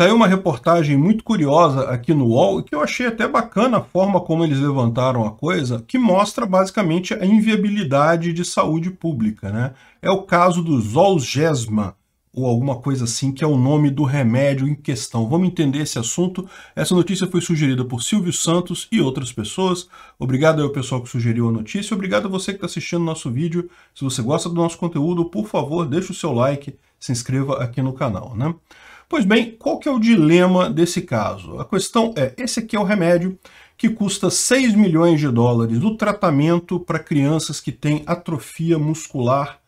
Saiu uma reportagem muito curiosa aqui no UOL, que eu achei até bacana a forma como eles levantaram a coisa, que mostra basicamente a inviabilidade de saúde pública. Né? É o caso do Zolgesma, ou alguma coisa assim, que é o nome do remédio em questão. Vamos entender esse assunto. Essa notícia foi sugerida por Silvio Santos e outras pessoas. Obrigado ao pessoal que sugeriu a notícia. Obrigado a você que está assistindo nosso vídeo. Se você gosta do nosso conteúdo, por favor, deixe o seu like, se inscreva aqui no canal. Né? Pois bem, qual que é o dilema desse caso? A questão é, esse aqui é o remédio que custa 6 milhões de dólares, o tratamento para crianças que têm atrofia muscular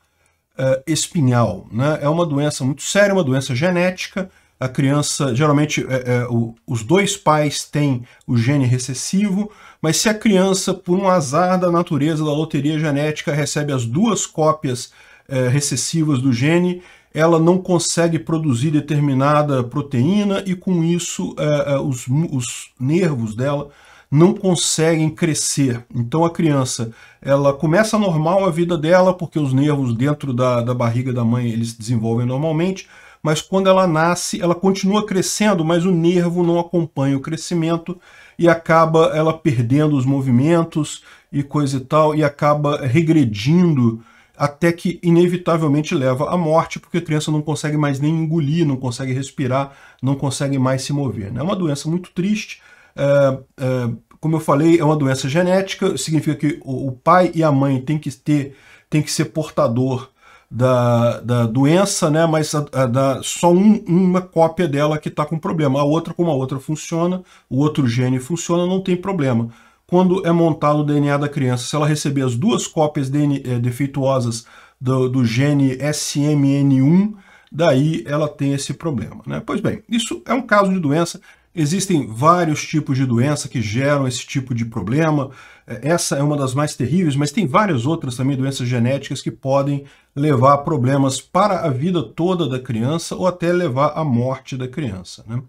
uh, espinhal. Né? É uma doença muito séria, uma doença genética, a criança, geralmente é, é, o, os dois pais têm o gene recessivo, mas se a criança, por um azar da natureza da loteria genética, recebe as duas cópias é, recessivas do gene, ela não consegue produzir determinada proteína e com isso é, é os, os nervos dela não conseguem crescer. Então a criança ela começa normal a vida dela, porque os nervos dentro da, da barriga da mãe eles se desenvolvem normalmente, mas quando ela nasce, ela continua crescendo, mas o nervo não acompanha o crescimento e acaba ela perdendo os movimentos e coisa e tal, e acaba regredindo até que inevitavelmente leva à morte, porque a criança não consegue mais nem engolir, não consegue respirar, não consegue mais se mover. Né? É uma doença muito triste. É, é, como eu falei, é uma doença genética, significa que o, o pai e a mãe têm que ter, tem que ser portador da, da doença, né? mas a, a, da, só um, uma cópia dela que está com problema. A outra, como a outra funciona, o outro gene funciona, não tem problema quando é montado o DNA da criança. Se ela receber as duas cópias eh, defeituosas do, do gene SMN1, daí ela tem esse problema. Né? Pois bem, isso é um caso de doença. Existem vários tipos de doença que geram esse tipo de problema. Eh, essa é uma das mais terríveis, mas tem várias outras também, doenças genéticas, que podem levar a problemas para a vida toda da criança ou até levar à morte da criança. Né?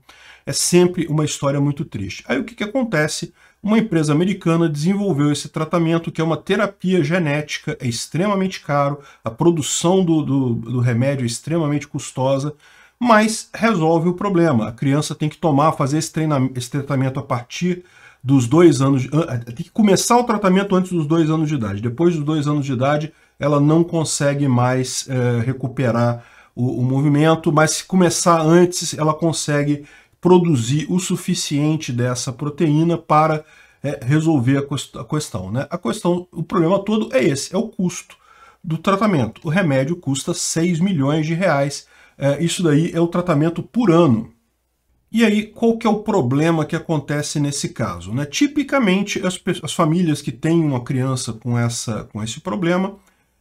É sempre uma história muito triste. Aí o que, que acontece? uma empresa americana desenvolveu esse tratamento, que é uma terapia genética, é extremamente caro, a produção do, do, do, remédio é extremamente custosa, mas resolve o problema. A criança tem que tomar, fazer esse, treinamento, esse tratamento a partir dos dois anos, tem que começar o tratamento antes dos dois anos de idade. Depois dos dois anos de idade, ela não consegue mais é, recuperar o, o movimento, mas se começar antes, ela consegue produzir o suficiente dessa proteína para é, resolver a, a questão. Né? A questão, o problema todo é esse, é o custo do tratamento. O remédio custa 6 milhões de reais. É, isso daí é o tratamento por ano. E aí, qual que é o problema que acontece nesse caso? Né? Tipicamente, as, as famílias que têm uma criança com, essa, com esse problema,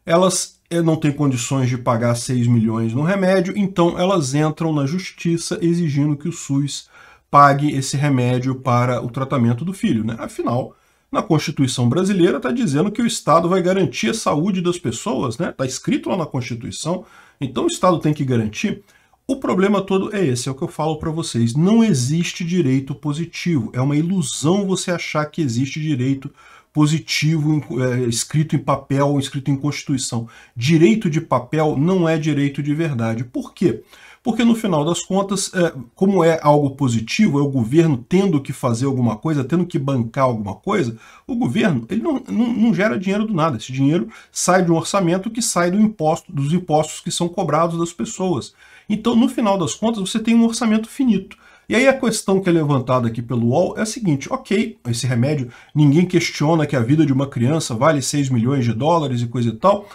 elas não tem condições de pagar 6 milhões no remédio, então elas entram na justiça exigindo que o SUS pague esse remédio para o tratamento do filho. Né? Afinal, na Constituição brasileira está dizendo que o Estado vai garantir a saúde das pessoas, né? Está escrito lá na Constituição, então o Estado tem que garantir. O problema todo é esse, é o que eu falo para vocês. Não existe direito positivo. É uma ilusão você achar que existe direito positivo é, escrito em papel, escrito em Constituição. Direito de papel não é direito de verdade. Por quê? Porque no final das contas, é, como é algo positivo, é o governo tendo que fazer alguma coisa, tendo que bancar alguma coisa, o governo ele não, não, não gera dinheiro do nada. Esse dinheiro sai de um orçamento que sai do imposto, dos impostos que são cobrados das pessoas. Então, no final das contas, você tem um orçamento finito e aí a questão que é levantada aqui pelo UOL é a seguinte, ok, esse remédio, ninguém questiona que a vida de uma criança vale 6 milhões de dólares e coisa e tal,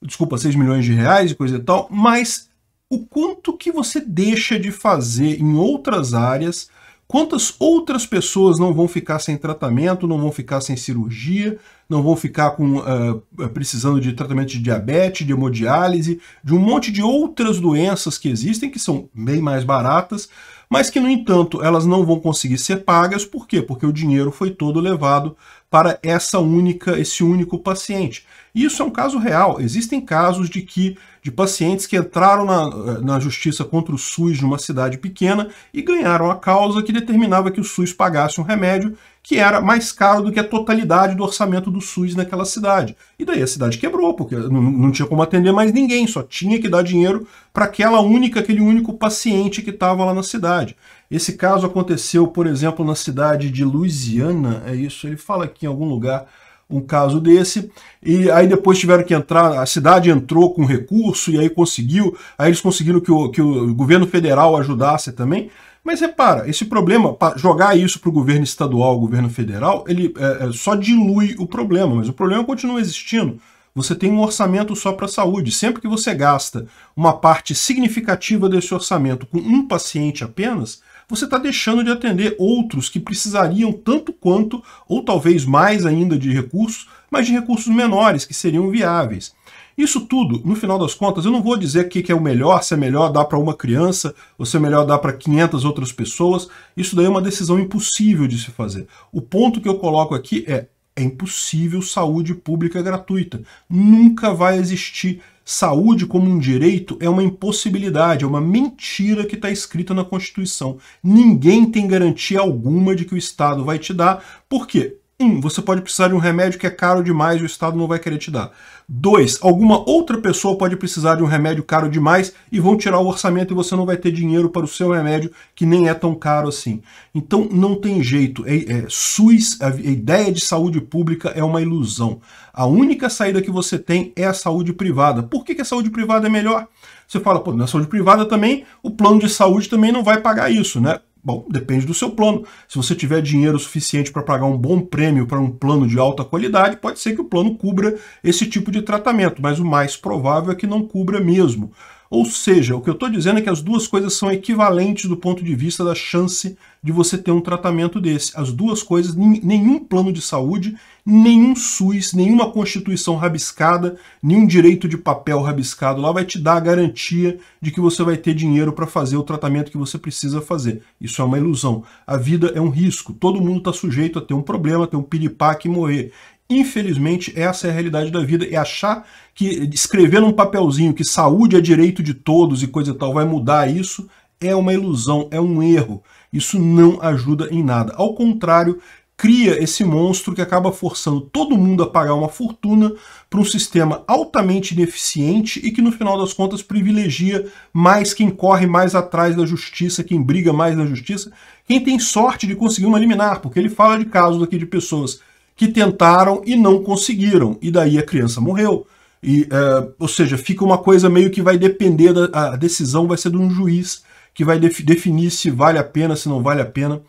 desculpa, 6 milhões de reais e coisa e tal, mas o quanto que você deixa de fazer em outras áreas, quantas outras pessoas não vão ficar sem tratamento, não vão ficar sem cirurgia, não vão ficar com, uh, precisando de tratamento de diabetes, de hemodiálise, de um monte de outras doenças que existem, que são bem mais baratas, mas que, no entanto, elas não vão conseguir ser pagas, por quê? Porque o dinheiro foi todo levado para essa única, esse único paciente. E isso é um caso real. Existem casos de que de pacientes que entraram na, na justiça contra o SUS de uma cidade pequena e ganharam a causa que determinava que o SUS pagasse um remédio que era mais caro do que a totalidade do orçamento do SUS naquela cidade. E daí a cidade quebrou, porque não, não tinha como atender mais ninguém, só tinha que dar dinheiro para aquela única, aquele único paciente que estava lá na cidade. Esse caso aconteceu, por exemplo, na cidade de Louisiana, é isso, ele fala aqui em algum lugar um caso desse, e aí depois tiveram que entrar, a cidade entrou com recurso e aí conseguiu, aí eles conseguiram que o, que o governo federal ajudasse também, mas repara, esse problema, jogar isso para o governo estadual, governo federal, ele é, é, só dilui o problema, mas o problema continua existindo. Você tem um orçamento só para a saúde. Sempre que você gasta uma parte significativa desse orçamento com um paciente apenas, você está deixando de atender outros que precisariam tanto quanto, ou talvez mais ainda, de recursos, mas de recursos menores que seriam viáveis. Isso tudo, no final das contas, eu não vou dizer aqui que é o melhor, se é melhor dar para uma criança, ou se é melhor dar para 500 outras pessoas. Isso daí é uma decisão impossível de se fazer. O ponto que eu coloco aqui é, é impossível saúde pública é gratuita. Nunca vai existir. Saúde como um direito é uma impossibilidade, é uma mentira que está escrita na Constituição. Ninguém tem garantia alguma de que o Estado vai te dar. Por quê? Um, você pode precisar de um remédio que é caro demais e o Estado não vai querer te dar. Dois, alguma outra pessoa pode precisar de um remédio caro demais e vão tirar o orçamento e você não vai ter dinheiro para o seu remédio, que nem é tão caro assim. Então não tem jeito. É, é, SUS, a, a ideia de saúde pública é uma ilusão. A única saída que você tem é a saúde privada. Por que, que a saúde privada é melhor? Você fala, pô, na saúde privada também, o plano de saúde também não vai pagar isso, né? Bom, depende do seu plano. Se você tiver dinheiro suficiente para pagar um bom prêmio para um plano de alta qualidade, pode ser que o plano cubra esse tipo de tratamento, mas o mais provável é que não cubra mesmo. Ou seja, o que eu estou dizendo é que as duas coisas são equivalentes do ponto de vista da chance de você ter um tratamento desse. As duas coisas, nenhum plano de saúde, nenhum SUS, nenhuma constituição rabiscada, nenhum direito de papel rabiscado lá vai te dar a garantia de que você vai ter dinheiro para fazer o tratamento que você precisa fazer. Isso é uma ilusão. A vida é um risco. Todo mundo está sujeito a ter um problema, ter um piripaque e morrer. Infelizmente, essa é a realidade da vida. E achar que escrever num papelzinho que saúde é direito de todos e coisa e tal vai mudar isso é uma ilusão, é um erro. Isso não ajuda em nada. Ao contrário, cria esse monstro que acaba forçando todo mundo a pagar uma fortuna para um sistema altamente ineficiente e que no final das contas privilegia mais quem corre mais atrás da justiça, quem briga mais na justiça, quem tem sorte de conseguir uma liminar, porque ele fala de casos aqui de pessoas que tentaram e não conseguiram, e daí a criança morreu. E, é, ou seja, fica uma coisa meio que vai depender, da, a decisão vai ser de um juiz que vai def, definir se vale a pena, se não vale a pena.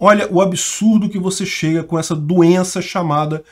Olha o absurdo que você chega com essa doença chamada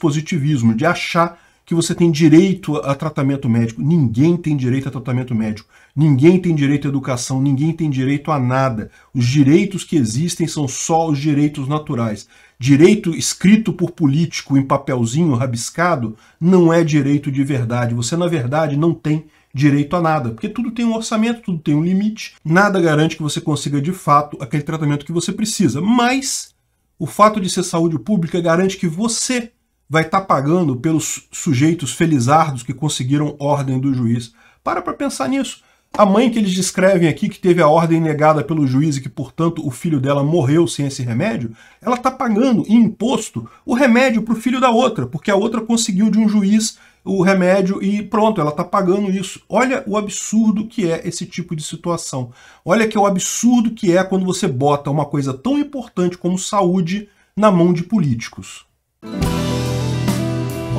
positivismo de achar que você tem direito a tratamento médico. Ninguém tem direito a tratamento médico. Ninguém tem direito à educação, ninguém tem direito a nada. Os direitos que existem são só os direitos naturais. Direito escrito por político em papelzinho rabiscado não é direito de verdade. Você, na verdade, não tem direito a nada, porque tudo tem um orçamento, tudo tem um limite. Nada garante que você consiga, de fato, aquele tratamento que você precisa. Mas o fato de ser saúde pública garante que você vai estar tá pagando pelos sujeitos felizardos que conseguiram ordem do juiz. Para para pensar nisso. A mãe que eles descrevem aqui, que teve a ordem negada pelo juiz e que, portanto, o filho dela morreu sem esse remédio, ela está pagando em imposto o remédio para o filho da outra, porque a outra conseguiu de um juiz o remédio e pronto, ela está pagando isso. Olha o absurdo que é esse tipo de situação. Olha que é o absurdo que é quando você bota uma coisa tão importante como saúde na mão de políticos.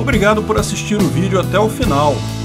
Obrigado por assistir o vídeo até o final.